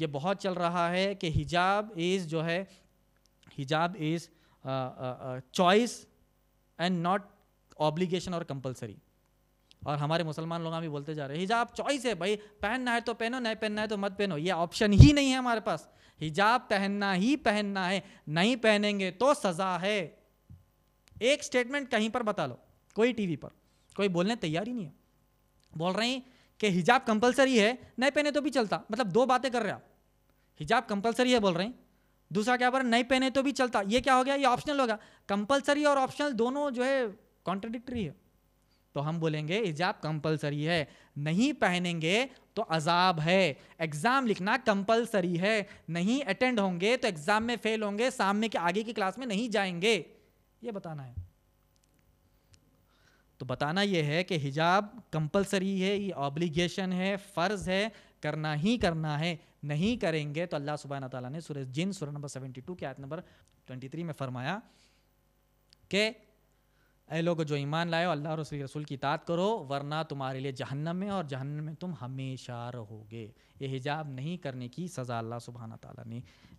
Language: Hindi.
ये बहुत चल रहा है कि हिजाब इज़ जो है हिजाब is choice and not obligation और कंपलसरी और हमारे मुसलमान लोग भी बोलते जा रहे हैं हिजाब चॉइस है भाई पहनना है तो पहनो नहीं पहनना है तो मत पहनो ये ऑप्शन ही नहीं है हमारे पास हिजाब पहनना ही पहनना है नहीं पहनेंगे तो सज़ा है एक स्टेटमेंट कहीं पर बता लो कोई टीवी पर कोई बोलने तैयार ही नहीं है बोल रहे हैं कि हिजाब कंपलसरी है नहीं पहने तो भी चलता मतलब दो बातें कर रहे आप हिजाब कंपलसरी है बोल रहे हैं दूसरा क्या बोल रहे नहीं पहने तो भी चलता ये क्या हो गया ये ऑप्शनल हो गया कंपलसरी और ऑप्शनल दोनों जो है कॉन्ट्रडिक्टरी है तो हम बोलेंगे हिजाब कंपलसरी है नहीं पहनेंगे तो अजाब है एग्ज़ाम लिखना कंपलसरी है नहीं अटेंड होंगे तो एग्ज़ाम में फेल होंगे सामने के आगे की क्लास में नहीं जाएंगे ये बताना है तो बताना यह है कि हिजाब कंपलसरी है ये ऑब्लिगेशन है फ़र्ज़ है करना ही करना है नहीं करेंगे तो अल्लाह सुबहाना तला ने सूरज जिन सुर नंबर सेवेंटी टू के आयत नंबर ट्वेंटी थ्री में फरमाया कि ए लोग जो ईमान लाए अल्लाह और रसूल की तात करो वरना तुम्हारे लिए जहन्नम में और जहन्नम में तुम हमेशा रहोगे ये हिजाब नहीं करने की सज़ा अल्लाह सुबहाना तला ने दी